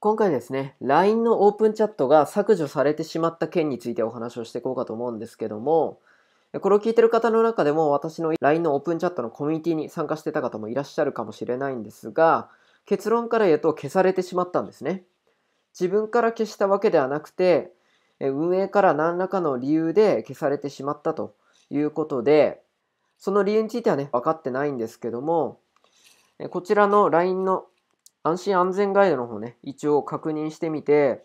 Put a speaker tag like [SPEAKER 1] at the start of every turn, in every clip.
[SPEAKER 1] 今回ですね、LINE のオープンチャットが削除されてしまった件についてお話をしていこうかと思うんですけども、これを聞いてる方の中でも私の LINE のオープンチャットのコミュニティに参加してた方もいらっしゃるかもしれないんですが、結論から言うと消されてしまったんですね。自分から消したわけではなくて、運営から何らかの理由で消されてしまったということで、その理由についてはね、分かってないんですけども、こちらの LINE の安心安全ガイドの方ね、一応確認してみて、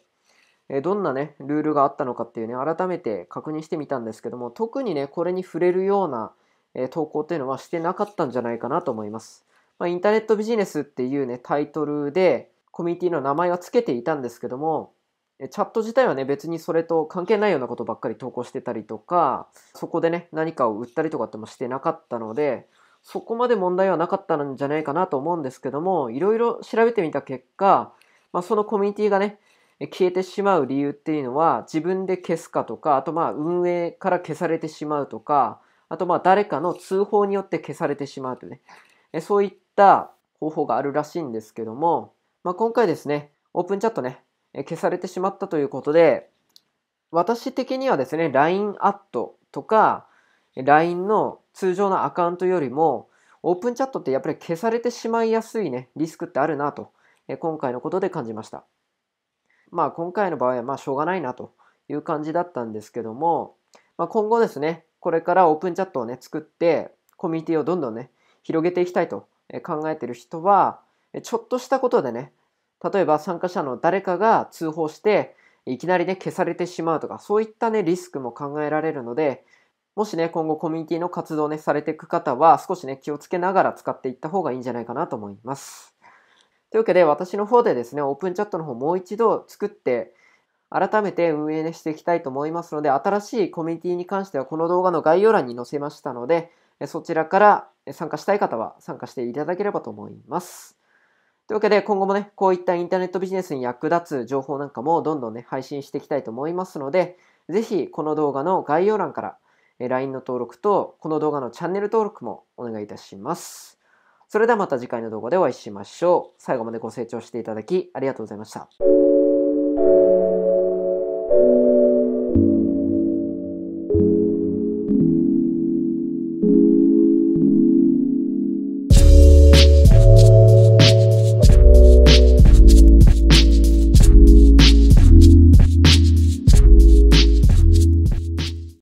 [SPEAKER 1] えどんなね、ルールがあったのかっていうね、改めて確認してみたんですけども、特にね、これに触れるような、え投稿っていうのはしてなかったんじゃないかなと思います。まあ、インターネットビジネスっていうね、タイトルで、コミュニティの名前は付けていたんですけども、チャット自体はね、別にそれと関係ないようなことばっかり投稿してたりとか、そこでね、何かを売ったりとかってもしてなかったので、そこまで問題はなかったんじゃないかなと思うんですけども、いろいろ調べてみた結果、まあ、そのコミュニティがね、消えてしまう理由っていうのは、自分で消すかとか、あとまあ運営から消されてしまうとか、あとまあ誰かの通報によって消されてしまうというね、そういった方法があるらしいんですけども、まあ、今回ですね、オープンチャットね、消されてしまったということで、私的にはですね、LINE アットとか、LINE の通常のアカウントよりも、オープンチャットってやっぱり消されてしまいやすいね、リスクってあるなと、え今回のことで感じました。まあ今回の場合はまあしょうがないなという感じだったんですけども、まあ、今後ですね、これからオープンチャットをね、作って、コミュニティをどんどんね、広げていきたいと考えてる人は、ちょっとしたことでね、例えば参加者の誰かが通報して、いきなりね、消されてしまうとか、そういったね、リスクも考えられるので、もしね、今後コミュニティの活動ね、されていく方は、少しね、気をつけながら使っていった方がいいんじゃないかなと思います。というわけで、私の方でですね、オープンチャットの方もう一度作って、改めて運営、していきたいと思いますので、新しいコミュニティに関してはこの動画の概要欄に載せましたので、そちらから参加したい方は参加していただければと思います。というわけで今後もね、こういったインターネットビジネスに役立つ情報なんかもどんどんね、配信していきたいと思いますので、ぜひこの動画の概要欄から LINE の登録と、この動画のチャンネル登録もお願いいたします。それではまた次回の動画でお会いしましょう。最後までご清聴していただきありがとうございました。